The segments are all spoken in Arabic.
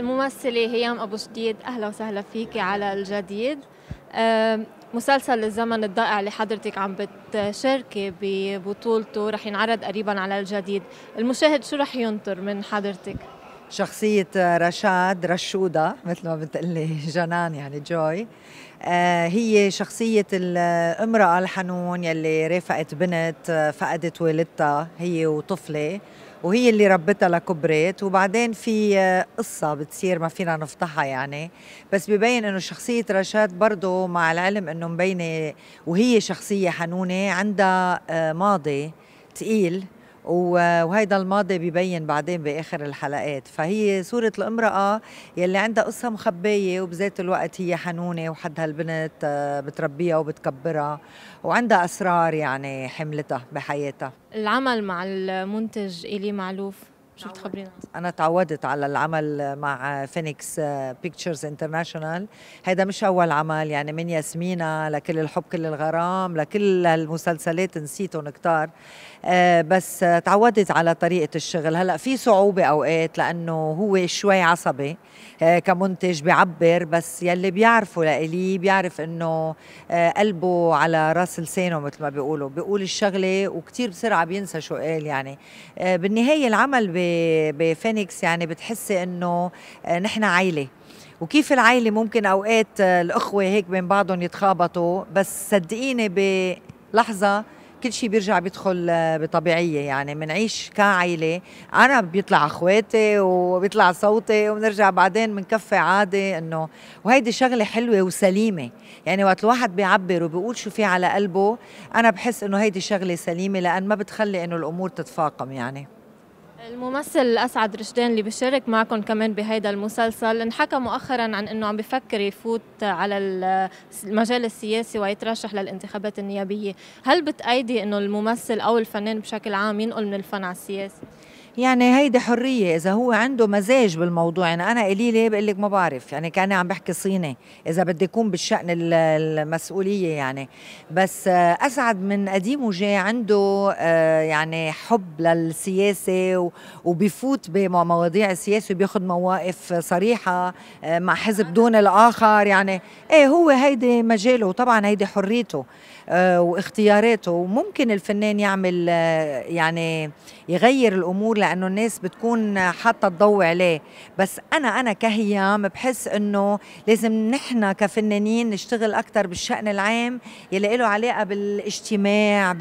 الممثلة هيام أبو جديد أهلا وسهلا فيك على الجديد مسلسل الزمن الضائع اللي حضرتك عم بتشاركي ببطولته رح ينعرض قريبا على الجديد المشاهد شو رح ينطر من حضرتك؟ شخصية آه، رشاد رشودة مثل ما بتقلي جنان يعني جوي آه، هي شخصية الامرأة الحنون يلي رافقت بنت آه، فقدت والدتها هي وطفلة وهي اللي ربتها لكبرت وبعدين في قصة بتصير ما فينا نفتحها يعني بس ببين انه شخصية رشاد برضه مع العلم انه مبينة وهي شخصية حنونة عندها ماضي تقيل وهيدا الماضي ببين بعدين باخر الحلقات فهي صوره الامراه يلي عندها قصه مخبيه وبذات الوقت هي حنونه وحدها البنت آه، بتربيها وبتكبرها وعندها اسرار يعني حملتها بحياتها العمل مع المنتج الي معلوف شو بتخبرينا انا تعودت على العمل مع فينيكس بيكتشرز انترناشونال هيدا مش اول عمل يعني من ياسمينة لكل الحب كل الغرام لكل المسلسلات نسيتهم كتار آه، بس تعودت على طريقه الشغل هلا في صعوبه اوقات لانه هو شوي عصبي آه، كمنتج بيعبر بس يلي بيعرفه لإلي بيعرف انه آه، قلبه على راس لسانه مثل ما بيقولوا بيقول الشغله وكتير بسرعه بينسى شو قال يعني بالنهايه العمل بفينيكس يعني بتحسي انه آه، نحن عائله وكيف العائله ممكن اوقات آه، الاخوه هيك بين بعضهم يتخابطوا بس صدقيني بلحظه كل شيء بيرجع بيدخل آه، بطبيعيه يعني بنعيش كعائله انا بيطلع اخواتي وبيطلع صوتي وبنرجع بعدين بنكفي عادي انه وهيدي شغله حلوه وسليمه يعني وقت الواحد بيعبر وبيقول شو في على قلبه انا بحس انه هيدي شغله سليمه لان ما بتخلي انه الامور تتفاقم يعني الممثل اسعد رشدان اللي بيشارك معكم كمان بهيدا المسلسل انحكى مؤخرا عن انه عم بفكر يفوت على المجال السياسي ويترشح للانتخابات النيابيه هل بتأيدي انه الممثل او الفنان بشكل عام ينقل من الفن على السياسي يعني هيدي حريه اذا هو عنده مزاج بالموضوع يعني انا قليله بقول لك ما بعرف يعني كاني عم بحكي صيني اذا بدي يكون بالشان المسؤوليه يعني بس آه، اسعد من قديم وجاي عنده آه، يعني حب للسياسه وبيفوت بمواضيع السياسه وبياخذ مواقف صريحه آه، مع حزب دون الاخر يعني ايه هو هيدي مجاله وطبعا هيدي حريته واختياراته وممكن الفنان يعمل يعني يغير الامور لانه الناس بتكون حاطه الضوء عليه بس انا انا كهيام بحس انه لازم نحن كفنانين نشتغل اكثر بالشان العام يلي له علاقه بالاجتماع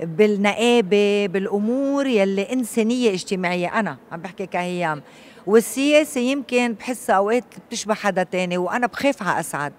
بالنقابه بالامور يلي انسانيه اجتماعيه انا عم بحكي كهيام والسياسه يمكن بحسها اوقات بتشبه حدا تاني وانا بخاف على اسعد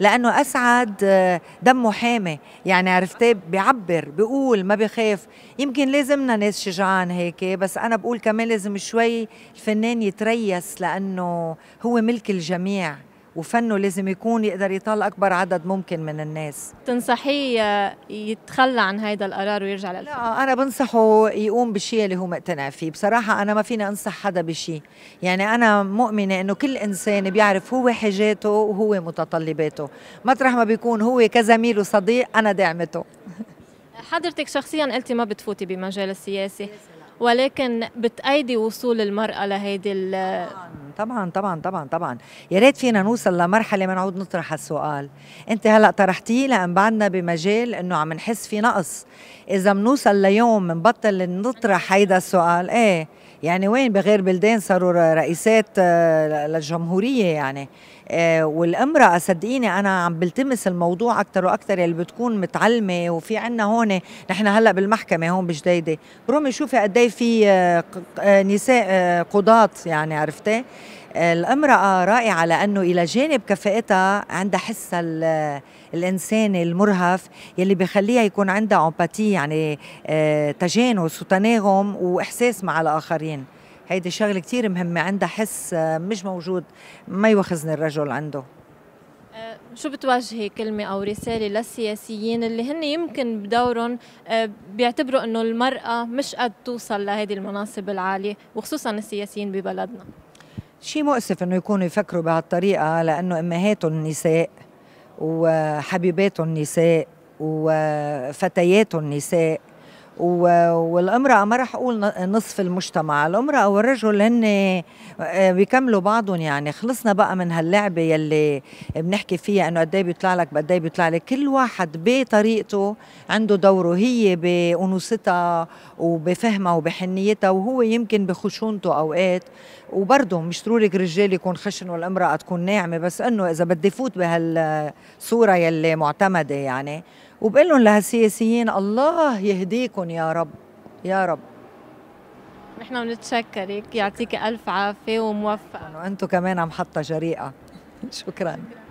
لانه اسعد آه، دمه حامي يعني عرفتي بيعبر بيقول ما بخاف يمكن لازمنا ناس شجعان هيك بس انا بقول كمان لازم شوي الفنان يتريس لانه هو ملك الجميع وفنه لازم يكون يقدر يطلع اكبر عدد ممكن من الناس تنصحيه يتخلى عن هذا القرار ويرجع للفن لا انا بنصحه يقوم بالشيء اللي هو مقتنع فيه بصراحه انا ما فيني انصح حدا بشيء يعني انا مؤمنه انه كل انسان بيعرف هو حاجاته وهو متطلباته مطرح ما بيكون هو كزميل وصديق انا دعمته حضرتك شخصيا قلتي ما بتفوتي بمجال السياسي ولكن بتأيدي وصول المرأة لهيدي ال طبعا طبعا طبعا طبعا يا ريت فينا نوصل لمرحله ما نعود نطرح هالسؤال انت هلا طرحتيه لان بعدنا بمجال انه عم نحس في نقص اذا بنوصل ليوم بنبطل نطرح هيدا السؤال ايه يعني وين بغير بلدان صاروا رئيسات آه، للجمهوريه يعني آه، والامراه صدقيني انا عم بلتمس الموضوع اكثر واكثر اللي بتكون متعلمه وفي عنا هون نحن هلا بالمحكمه هون بجديده رومي شوفي قد إيه في آه، آه، نساء قضاة يعني عرفتي الامرأة رائعة لأنه إلى جانب كفاءتها عندها حس الإنساني المرهف يلي بخليها يكون عندها أمباتي يعني تجانس وتناغم وإحساس مع الآخرين هيدي شغله كثير مهمه عندها حس آه، مش موجود ما يوخزني الرجل عنده آه، شو بتوجهي كلمة أو رسالة للسياسيين اللي هن يمكن بدورهم آه، بيعتبروا إنه المرأة مش قد توصل لهذه المناصب العالية وخصوصا السياسيين ببلدنا شيء مؤسف إنه يكونوا يفكروا بهالطريقة لأنه أمهاتهم نساء وحبيباتهم نساء وفتياتهم نساء والامرأة ما راح أقول نصف المجتمع الامرأة والرجل هن آه، بيكملوا بعضهم يعني خلصنا بقى من هاللعبة يلي بنحكي فيها أنه قد ايه بيطلع لك قد ايه بيطلع لك كل واحد بطريقته عنده دوره هي بأنوثتها وبفهمها وبحنيتها وهو يمكن بخشونته أوقات وبرضه مش ضروري الرجال يكون خشن والامرأة تكون ناعمة بس أنه إذا بدي فوت بهالصورة يلي معتمدة يعني وبقول لهم لهالسياسيين الله يهديكم يا رب يا رب نحن بنتشكرك يعطيك الف عافيه وموفقه وانتم كمان عم حطه جريئه شكرا